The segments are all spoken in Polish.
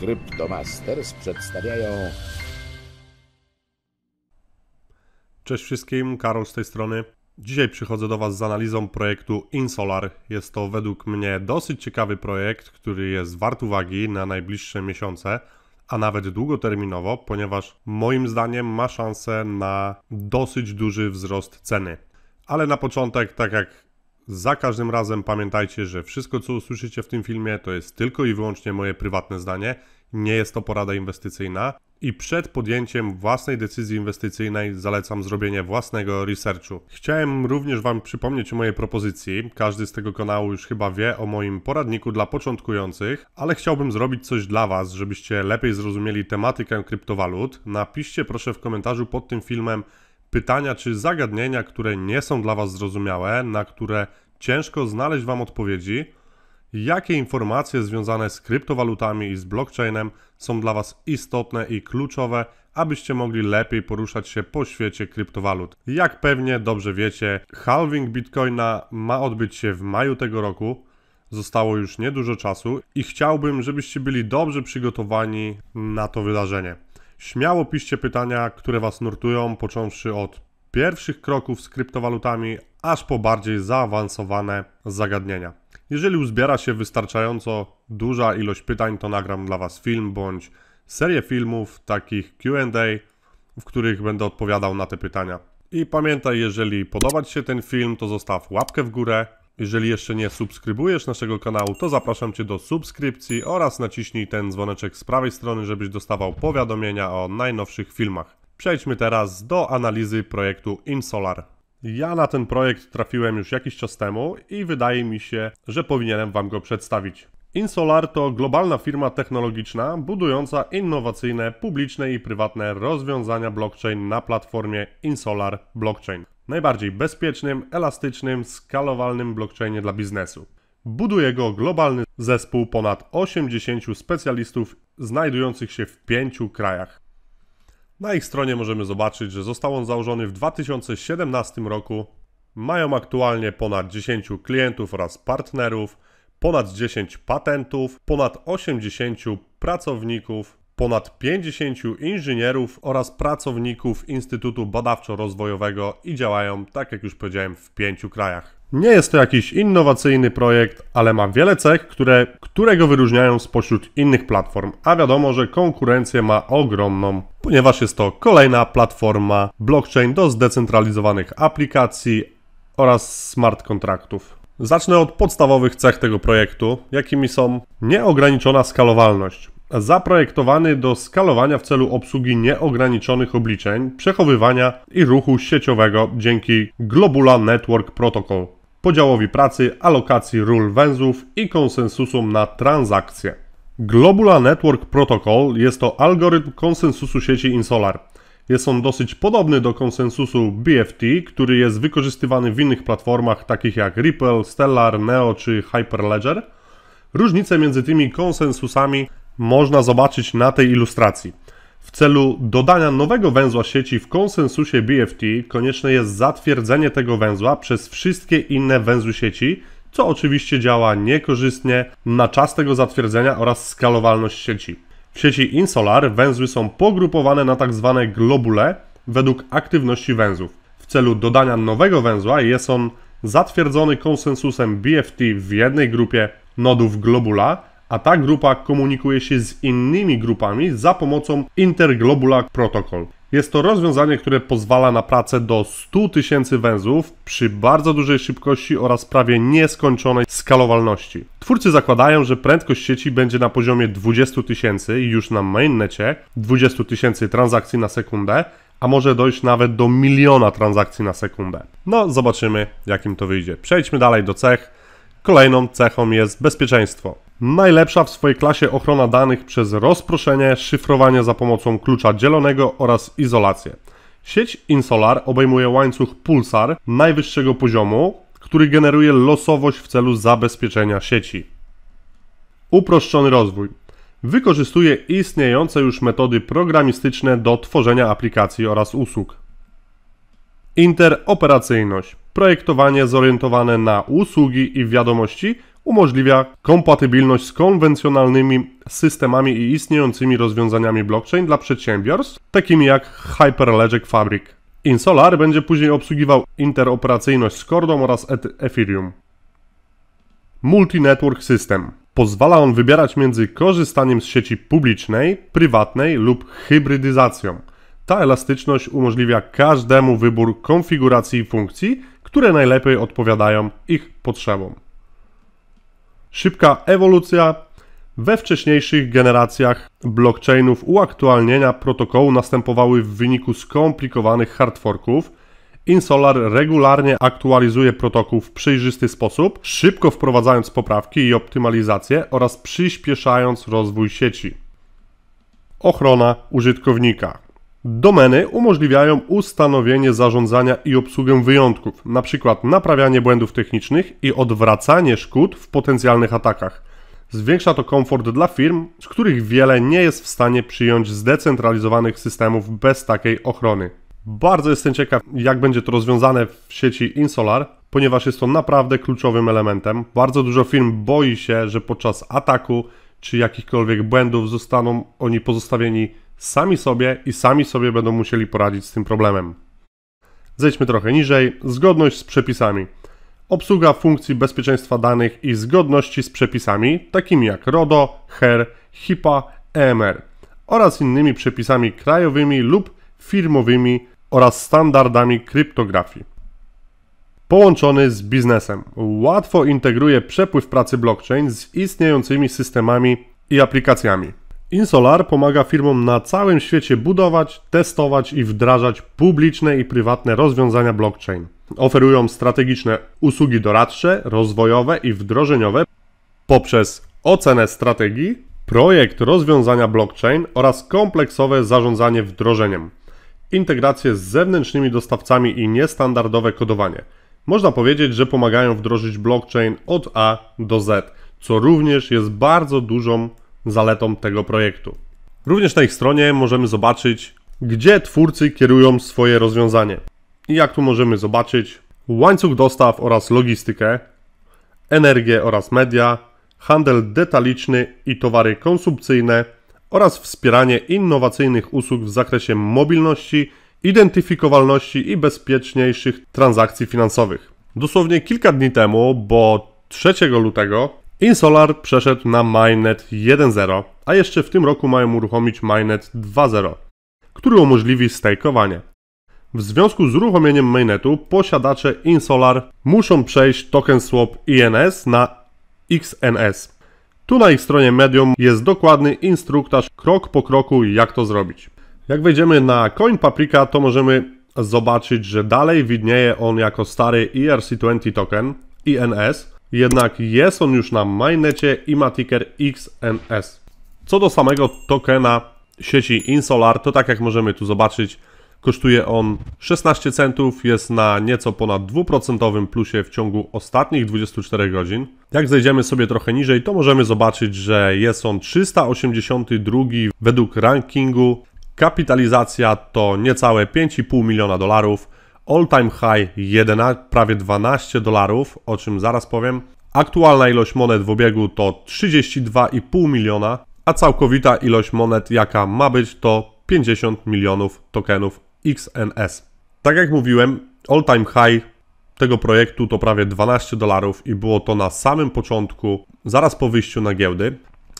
Cryptomasters przedstawiają. Cześć wszystkim, Karol z tej strony. Dzisiaj przychodzę do Was z analizą projektu Insolar. Jest to według mnie dosyć ciekawy projekt, który jest wart uwagi na najbliższe miesiące, a nawet długoterminowo, ponieważ moim zdaniem ma szansę na dosyć duży wzrost ceny. Ale na początek, tak jak za każdym razem pamiętajcie, że wszystko co usłyszycie w tym filmie to jest tylko i wyłącznie moje prywatne zdanie, nie jest to porada inwestycyjna i przed podjęciem własnej decyzji inwestycyjnej zalecam zrobienie własnego researchu. Chciałem również Wam przypomnieć o mojej propozycji. Każdy z tego kanału już chyba wie o moim poradniku dla początkujących, ale chciałbym zrobić coś dla Was, żebyście lepiej zrozumieli tematykę kryptowalut. Napiszcie proszę w komentarzu pod tym filmem, pytania czy zagadnienia, które nie są dla Was zrozumiałe, na które ciężko znaleźć Wam odpowiedzi, jakie informacje związane z kryptowalutami i z blockchainem są dla Was istotne i kluczowe, abyście mogli lepiej poruszać się po świecie kryptowalut. Jak pewnie dobrze wiecie, halving bitcoina ma odbyć się w maju tego roku. Zostało już niedużo czasu i chciałbym, żebyście byli dobrze przygotowani na to wydarzenie. Śmiało piszcie pytania, które Was nurtują, począwszy od pierwszych kroków z kryptowalutami, aż po bardziej zaawansowane zagadnienia. Jeżeli uzbiera się wystarczająco duża ilość pytań, to nagram dla Was film bądź serię filmów takich QA, w których będę odpowiadał na te pytania. I pamiętaj, jeżeli podoba Ci się ten film, to zostaw łapkę w górę, jeżeli jeszcze nie subskrybujesz naszego kanału, to zapraszam Cię do subskrypcji oraz naciśnij ten dzwoneczek z prawej strony, żebyś dostawał powiadomienia o najnowszych filmach. Przejdźmy teraz do analizy projektu InSolar. Ja na ten projekt trafiłem już jakiś czas temu i wydaje mi się, że powinienem Wam go przedstawić. Insolar to globalna firma technologiczna budująca innowacyjne publiczne i prywatne rozwiązania blockchain na platformie Insolar Blockchain najbardziej bezpiecznym, elastycznym, skalowalnym blockchainie dla biznesu. Buduje go globalny zespół ponad 80 specjalistów znajdujących się w pięciu krajach. Na ich stronie możemy zobaczyć, że został on założony w 2017 roku. Mają aktualnie ponad 10 klientów oraz partnerów, ponad 10 patentów, ponad 80 pracowników, ponad 50 inżynierów oraz pracowników Instytutu Badawczo-Rozwojowego i działają, tak jak już powiedziałem, w pięciu krajach. Nie jest to jakiś innowacyjny projekt, ale ma wiele cech, które, które go wyróżniają spośród innych platform, a wiadomo, że konkurencję ma ogromną, ponieważ jest to kolejna platforma blockchain do zdecentralizowanych aplikacji oraz smart kontraktów. Zacznę od podstawowych cech tego projektu, jakimi są nieograniczona skalowalność zaprojektowany do skalowania w celu obsługi nieograniczonych obliczeń, przechowywania i ruchu sieciowego dzięki Globula Network Protocol, podziałowi pracy, alokacji ról węzłów i konsensusom na transakcje. Globula Network Protocol jest to algorytm konsensusu sieci Insolar. Jest on dosyć podobny do konsensusu BFT, który jest wykorzystywany w innych platformach takich jak Ripple, Stellar, Neo czy Hyperledger. Różnice między tymi konsensusami można zobaczyć na tej ilustracji. W celu dodania nowego węzła sieci w konsensusie BFT konieczne jest zatwierdzenie tego węzła przez wszystkie inne węzły sieci, co oczywiście działa niekorzystnie na czas tego zatwierdzenia oraz skalowalność sieci. W sieci Insolar węzły są pogrupowane na tzw. Tak globule według aktywności węzłów. W celu dodania nowego węzła jest on zatwierdzony konsensusem BFT w jednej grupie nodów globula a ta grupa komunikuje się z innymi grupami za pomocą Interglobular Protocol. Jest to rozwiązanie, które pozwala na pracę do 100 tysięcy węzłów przy bardzo dużej szybkości oraz prawie nieskończonej skalowalności. Twórcy zakładają, że prędkość sieci będzie na poziomie 20 tysięcy już na mainnecie, 20 tysięcy transakcji na sekundę, a może dojść nawet do miliona transakcji na sekundę. No, zobaczymy, jakim to wyjdzie. Przejdźmy dalej do cech. Kolejną cechą jest bezpieczeństwo. Najlepsza w swojej klasie ochrona danych przez rozproszenie, szyfrowanie za pomocą klucza dzielonego oraz izolację. Sieć Insolar obejmuje łańcuch pulsar najwyższego poziomu, który generuje losowość w celu zabezpieczenia sieci. Uproszczony rozwój. Wykorzystuje istniejące już metody programistyczne do tworzenia aplikacji oraz usług. Interoperacyjność. Projektowanie zorientowane na usługi i wiadomości umożliwia kompatybilność z konwencjonalnymi systemami i istniejącymi rozwiązaniami blockchain dla przedsiębiorstw, takimi jak Hyperledger Fabric. Insolar będzie później obsługiwał interoperacyjność z Cordą oraz e Ethereum. Multi-Network System. Pozwala on wybierać między korzystaniem z sieci publicznej, prywatnej lub hybrydyzacją. Ta elastyczność umożliwia każdemu wybór konfiguracji i funkcji, które najlepiej odpowiadają ich potrzebom. Szybka ewolucja we wcześniejszych generacjach blockchainów uaktualnienia protokołu następowały w wyniku skomplikowanych hardforków. Insolar regularnie aktualizuje protokół w przejrzysty sposób, szybko wprowadzając poprawki i optymalizacje oraz przyspieszając rozwój sieci. Ochrona użytkownika. Domeny umożliwiają ustanowienie, zarządzania i obsługę wyjątków, np. naprawianie błędów technicznych i odwracanie szkód w potencjalnych atakach. Zwiększa to komfort dla firm, z których wiele nie jest w stanie przyjąć zdecentralizowanych systemów bez takiej ochrony. Bardzo jestem ciekaw, jak będzie to rozwiązane w sieci Insolar, ponieważ jest to naprawdę kluczowym elementem. Bardzo dużo firm boi się, że podczas ataku czy jakichkolwiek błędów zostaną oni pozostawieni sami sobie i sami sobie będą musieli poradzić z tym problemem. Zejdźmy trochę niżej. Zgodność z przepisami. Obsługa funkcji bezpieczeństwa danych i zgodności z przepisami, takimi jak RODO, HER, HIPAA, EMR oraz innymi przepisami krajowymi lub firmowymi oraz standardami kryptografii. Połączony z biznesem. Łatwo integruje przepływ pracy blockchain z istniejącymi systemami i aplikacjami. Insolar pomaga firmom na całym świecie budować, testować i wdrażać publiczne i prywatne rozwiązania blockchain. Oferują strategiczne usługi doradcze, rozwojowe i wdrożeniowe poprzez ocenę strategii, projekt rozwiązania blockchain oraz kompleksowe zarządzanie wdrożeniem, integrację z zewnętrznymi dostawcami i niestandardowe kodowanie. Można powiedzieć, że pomagają wdrożyć blockchain od A do Z, co również jest bardzo dużą zaletą tego projektu. Również na ich stronie możemy zobaczyć, gdzie twórcy kierują swoje rozwiązanie. I jak tu możemy zobaczyć, łańcuch dostaw oraz logistykę, energię oraz media, handel detaliczny i towary konsumpcyjne oraz wspieranie innowacyjnych usług w zakresie mobilności, identyfikowalności i bezpieczniejszych transakcji finansowych. Dosłownie kilka dni temu, bo 3 lutego, Insolar przeszedł na Mainnet 1.0, a jeszcze w tym roku mają uruchomić Mainnet 2.0, który umożliwi stajkowanie. W związku z uruchomieniem mainnetu posiadacze Insolar muszą przejść token swap INS na XNS. Tu na ich stronie medium jest dokładny instruktaż krok po kroku jak to zrobić. Jak wejdziemy na Paprika, to możemy zobaczyć, że dalej widnieje on jako stary ERC20 token INS, jednak jest on już na mainnecie i ma ticker XNS. Co do samego tokena sieci Insolar, to tak jak możemy tu zobaczyć, kosztuje on 16 centów, jest na nieco ponad 2% plusie w ciągu ostatnich 24 godzin. Jak zejdziemy sobie trochę niżej, to możemy zobaczyć, że jest on 382 według rankingu. Kapitalizacja to niecałe 5,5 miliona dolarów. All time high 11, prawie 12 dolarów, o czym zaraz powiem. Aktualna ilość monet w obiegu to 32,5 miliona, a całkowita ilość monet jaka ma być to 50 milionów tokenów XNS. Tak jak mówiłem, all time high tego projektu to prawie 12 dolarów i było to na samym początku, zaraz po wyjściu na giełdy.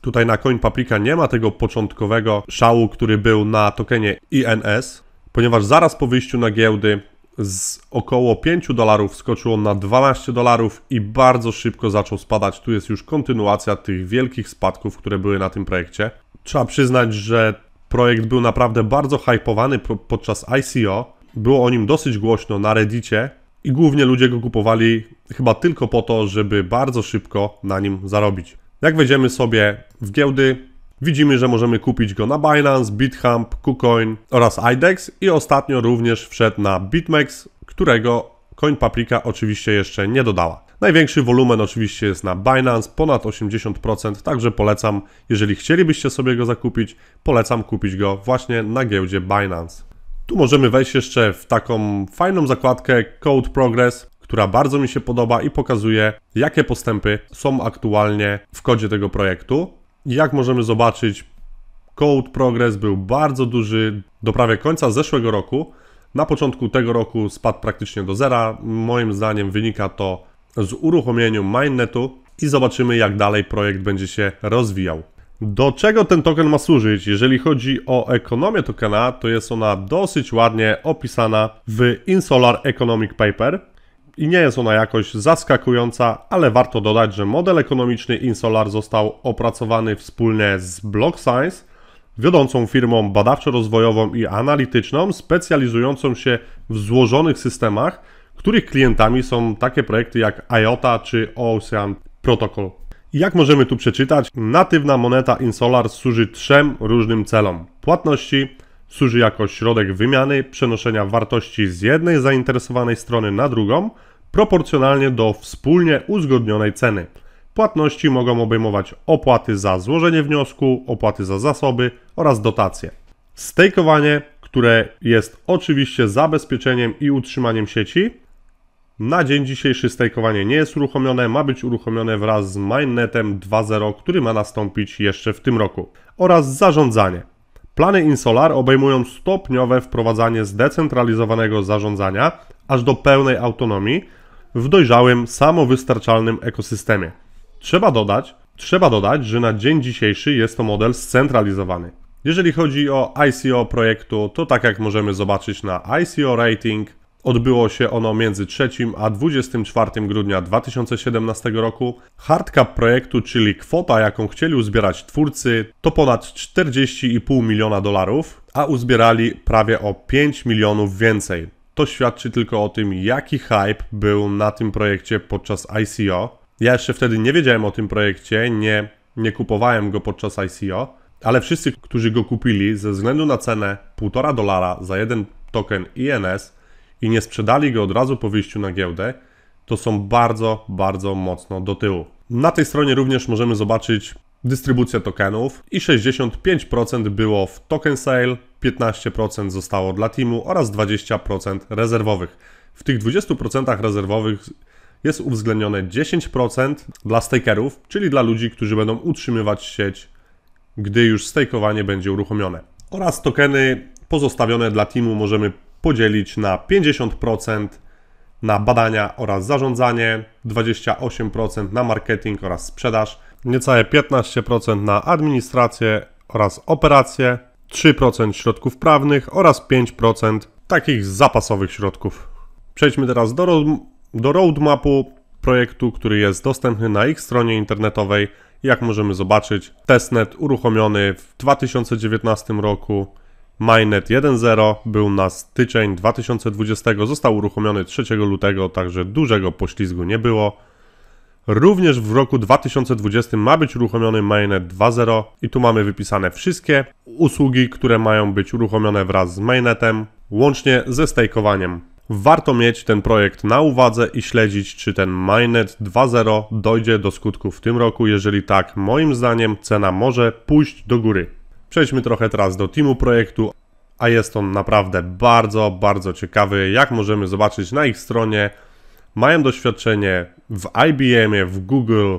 Tutaj na Coin Paprika nie ma tego początkowego szału, który był na tokenie INS, ponieważ zaraz po wyjściu na giełdy z około 5 dolarów wskoczył on na 12 dolarów i bardzo szybko zaczął spadać. Tu jest już kontynuacja tych wielkich spadków, które były na tym projekcie. Trzeba przyznać, że projekt był naprawdę bardzo hypowany podczas ICO. Było o nim dosyć głośno na Reddicie i głównie ludzie go kupowali chyba tylko po to, żeby bardzo szybko na nim zarobić. Jak wejdziemy sobie w giełdy, Widzimy, że możemy kupić go na Binance, BitHump, KuCoin oraz IDEX i ostatnio również wszedł na BitMEX, którego Coin Paprika oczywiście jeszcze nie dodała. Największy wolumen oczywiście jest na Binance, ponad 80%, także polecam, jeżeli chcielibyście sobie go zakupić, polecam kupić go właśnie na giełdzie Binance. Tu możemy wejść jeszcze w taką fajną zakładkę Code Progress, która bardzo mi się podoba i pokazuje, jakie postępy są aktualnie w kodzie tego projektu. Jak możemy zobaczyć, Code Progress był bardzo duży do prawie końca zeszłego roku. Na początku tego roku spadł praktycznie do zera. Moim zdaniem wynika to z uruchomieniu mainnetu i zobaczymy jak dalej projekt będzie się rozwijał. Do czego ten token ma służyć? Jeżeli chodzi o ekonomię tokena, to jest ona dosyć ładnie opisana w Insolar Economic Paper i nie jest ona jakoś zaskakująca, ale warto dodać, że model ekonomiczny Insolar został opracowany wspólnie z Block Science, wiodącą firmą badawczo-rozwojową i analityczną, specjalizującą się w złożonych systemach, których klientami są takie projekty jak IOTA czy Ocean Protocol. Jak możemy tu przeczytać, natywna moneta Insolar służy trzem różnym celom: płatności, służy jako środek wymiany, przenoszenia wartości z jednej zainteresowanej strony na drugą proporcjonalnie do wspólnie uzgodnionej ceny. Płatności mogą obejmować opłaty za złożenie wniosku, opłaty za zasoby oraz dotacje. Stejkowanie, które jest oczywiście zabezpieczeniem i utrzymaniem sieci. Na dzień dzisiejszy stejkowanie nie jest uruchomione, ma być uruchomione wraz z mainnetem 2.0, który ma nastąpić jeszcze w tym roku. Oraz zarządzanie. Plany Insolar obejmują stopniowe wprowadzanie zdecentralizowanego zarządzania aż do pełnej autonomii, w dojrzałym, samowystarczalnym ekosystemie. Trzeba dodać, trzeba dodać, że na dzień dzisiejszy jest to model scentralizowany. Jeżeli chodzi o ICO projektu, to tak jak możemy zobaczyć na ICO Rating, odbyło się ono między 3 a 24 grudnia 2017 roku. Hardcap projektu, czyli kwota, jaką chcieli uzbierać twórcy, to ponad 40,5 miliona dolarów, a uzbierali prawie o 5 milionów więcej to świadczy tylko o tym, jaki hype był na tym projekcie podczas ICO. Ja jeszcze wtedy nie wiedziałem o tym projekcie, nie, nie kupowałem go podczas ICO, ale wszyscy, którzy go kupili ze względu na cenę 1,5 dolara za jeden token INS i nie sprzedali go od razu po wyjściu na giełdę, to są bardzo, bardzo mocno do tyłu. Na tej stronie również możemy zobaczyć dystrybucja tokenów i 65% było w token sale, 15% zostało dla teamu oraz 20% rezerwowych. W tych 20% rezerwowych jest uwzględnione 10% dla stakerów, czyli dla ludzi, którzy będą utrzymywać sieć, gdy już stakeowanie będzie uruchomione. Oraz tokeny pozostawione dla teamu możemy podzielić na 50% na badania oraz zarządzanie, 28% na marketing oraz sprzedaż, niecałe 15% na administrację oraz operacje, 3% środków prawnych oraz 5% takich zapasowych środków. Przejdźmy teraz do, road, do roadmapu projektu, który jest dostępny na ich stronie internetowej. Jak możemy zobaczyć, testnet uruchomiony w 2019 roku, Mainnet 1.0 był na styczeń 2020, został uruchomiony 3 lutego, także dużego poślizgu nie było. Również w roku 2020 ma być uruchomiony mainnet 2.0 i tu mamy wypisane wszystkie usługi, które mają być uruchomione wraz z mainnetem, łącznie ze stajkowaniem. Warto mieć ten projekt na uwadze i śledzić, czy ten Mainnet 2.0 dojdzie do skutku w tym roku. Jeżeli tak, moim zdaniem cena może pójść do góry. Przejdźmy trochę teraz do teamu projektu, a jest on naprawdę bardzo, bardzo ciekawy. Jak możemy zobaczyć na ich stronie, mają doświadczenie w IBM, w Google,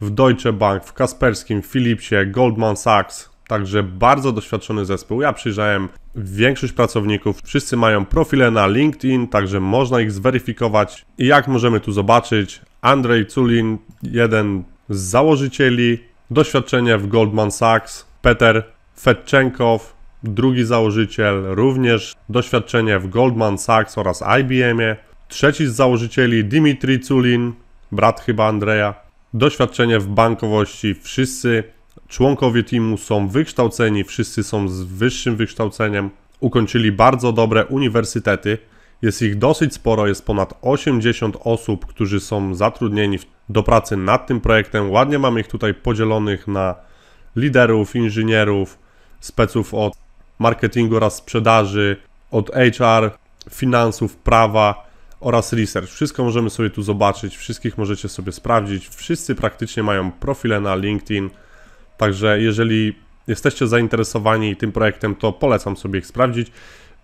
w Deutsche Bank, w Kasperskim, w Philipsie, Goldman Sachs. Także bardzo doświadczony zespół. Ja przyjrzałem większość pracowników, wszyscy mają profile na LinkedIn, także można ich zweryfikować. I jak możemy tu zobaczyć, Andrzej Culin, jeden z założycieli, doświadczenie w Goldman Sachs, Peter Fetczenkow, drugi założyciel, również doświadczenie w Goldman Sachs oraz IBM. Trzeci z założycieli, Dimitri Culin, brat chyba Andrzeja. Doświadczenie w bankowości, wszyscy członkowie teamu są wykształceni, wszyscy są z wyższym wykształceniem, ukończyli bardzo dobre uniwersytety. Jest ich dosyć sporo, jest ponad 80 osób, którzy są zatrudnieni do pracy nad tym projektem. Ładnie mamy ich tutaj podzielonych na liderów, inżynierów, speców od marketingu oraz sprzedaży, od HR, finansów, prawa oraz research. Wszystko możemy sobie tu zobaczyć, wszystkich możecie sobie sprawdzić. Wszyscy praktycznie mają profile na LinkedIn, także jeżeli jesteście zainteresowani tym projektem, to polecam sobie ich sprawdzić.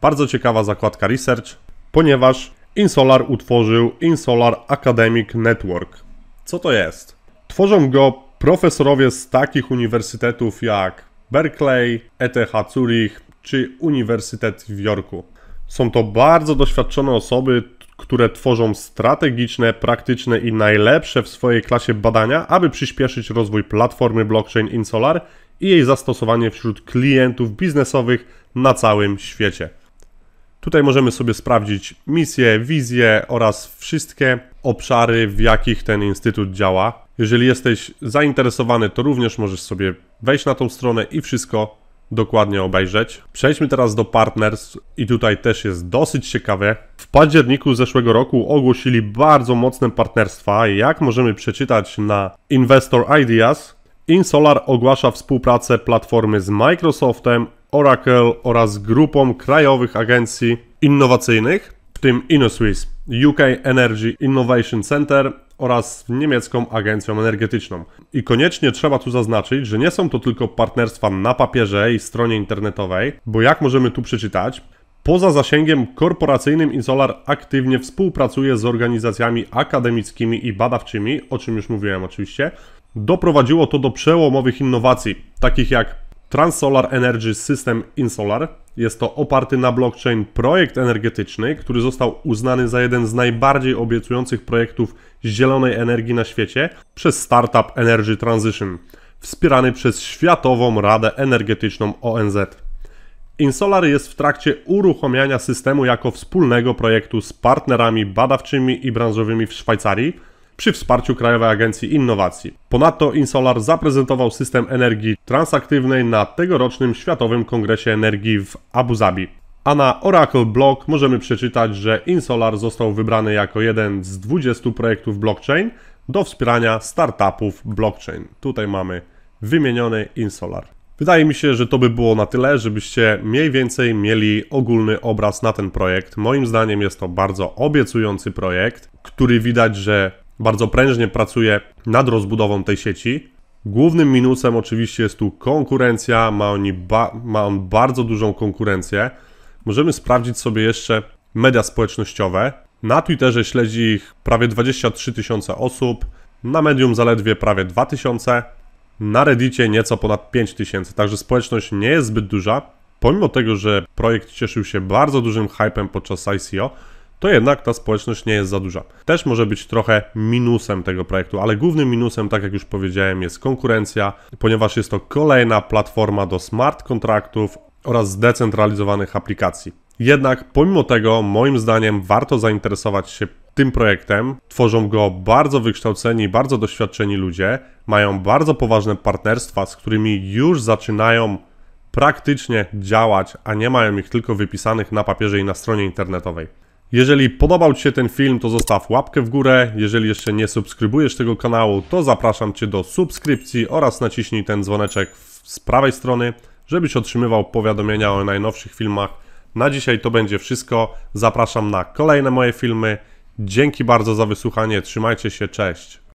Bardzo ciekawa zakładka research, ponieważ InSolar utworzył InSolar Academic Network. Co to jest? Tworzą go profesorowie z takich uniwersytetów jak Berkeley, ETH Zurich czy Uniwersytet w Jorku. Są to bardzo doświadczone osoby, które tworzą strategiczne, praktyczne i najlepsze w swojej klasie badania, aby przyspieszyć rozwój platformy blockchain Insolar i jej zastosowanie wśród klientów biznesowych na całym świecie. Tutaj możemy sobie sprawdzić misję, wizję oraz wszystkie obszary, w jakich ten instytut działa. Jeżeli jesteś zainteresowany, to również możesz sobie wejść na tą stronę i wszystko dokładnie obejrzeć. Przejdźmy teraz do partners i tutaj też jest dosyć ciekawe. W październiku zeszłego roku ogłosili bardzo mocne partnerstwa. Jak możemy przeczytać na Investor Ideas, InSolar ogłasza współpracę platformy z Microsoftem, Oracle oraz grupą krajowych agencji innowacyjnych, w tym InnoSwiss, UK Energy Innovation Center oraz niemiecką agencją energetyczną. I koniecznie trzeba tu zaznaczyć, że nie są to tylko partnerstwa na papierze i stronie internetowej, bo jak możemy tu przeczytać, Poza zasięgiem korporacyjnym Insolar aktywnie współpracuje z organizacjami akademickimi i badawczymi, o czym już mówiłem oczywiście. Doprowadziło to do przełomowych innowacji, takich jak Transsolar Energy System Insolar. Jest to oparty na blockchain projekt energetyczny, który został uznany za jeden z najbardziej obiecujących projektów zielonej energii na świecie przez startup Energy Transition, wspierany przez Światową Radę Energetyczną ONZ. Insolar jest w trakcie uruchamiania systemu jako wspólnego projektu z partnerami badawczymi i branżowymi w Szwajcarii przy wsparciu Krajowej Agencji Innowacji. Ponadto Insolar zaprezentował system energii transaktywnej na tegorocznym Światowym Kongresie Energii w Abu Zabi. A na Oracle Blog możemy przeczytać, że Insolar został wybrany jako jeden z 20 projektów blockchain do wspierania startupów blockchain. Tutaj mamy wymieniony Insolar. Wydaje mi się, że to by było na tyle, żebyście mniej więcej mieli ogólny obraz na ten projekt. Moim zdaniem jest to bardzo obiecujący projekt, który widać, że bardzo prężnie pracuje nad rozbudową tej sieci. Głównym minusem oczywiście jest tu konkurencja, ma, oni ma on bardzo dużą konkurencję. Możemy sprawdzić sobie jeszcze media społecznościowe. Na Twitterze śledzi ich prawie 23 tysiące osób, na Medium zaledwie prawie 2 tysiące, na Reddicie nieco ponad 5 tysięcy, także społeczność nie jest zbyt duża. Pomimo tego, że projekt cieszył się bardzo dużym hypem podczas ICO, to jednak ta społeczność nie jest za duża. Też może być trochę minusem tego projektu, ale głównym minusem, tak jak już powiedziałem, jest konkurencja, ponieważ jest to kolejna platforma do smart kontraktów oraz zdecentralizowanych aplikacji. Jednak pomimo tego, moim zdaniem, warto zainteresować się tym projektem. Tworzą go bardzo wykształceni, bardzo doświadczeni ludzie, mają bardzo poważne partnerstwa, z którymi już zaczynają praktycznie działać, a nie mają ich tylko wypisanych na papierze i na stronie internetowej. Jeżeli podobał Ci się ten film, to zostaw łapkę w górę. Jeżeli jeszcze nie subskrybujesz tego kanału, to zapraszam Cię do subskrypcji oraz naciśnij ten dzwoneczek z prawej strony, żebyś otrzymywał powiadomienia o najnowszych filmach. Na dzisiaj to będzie wszystko. Zapraszam na kolejne moje filmy. Dzięki bardzo za wysłuchanie. Trzymajcie się. Cześć.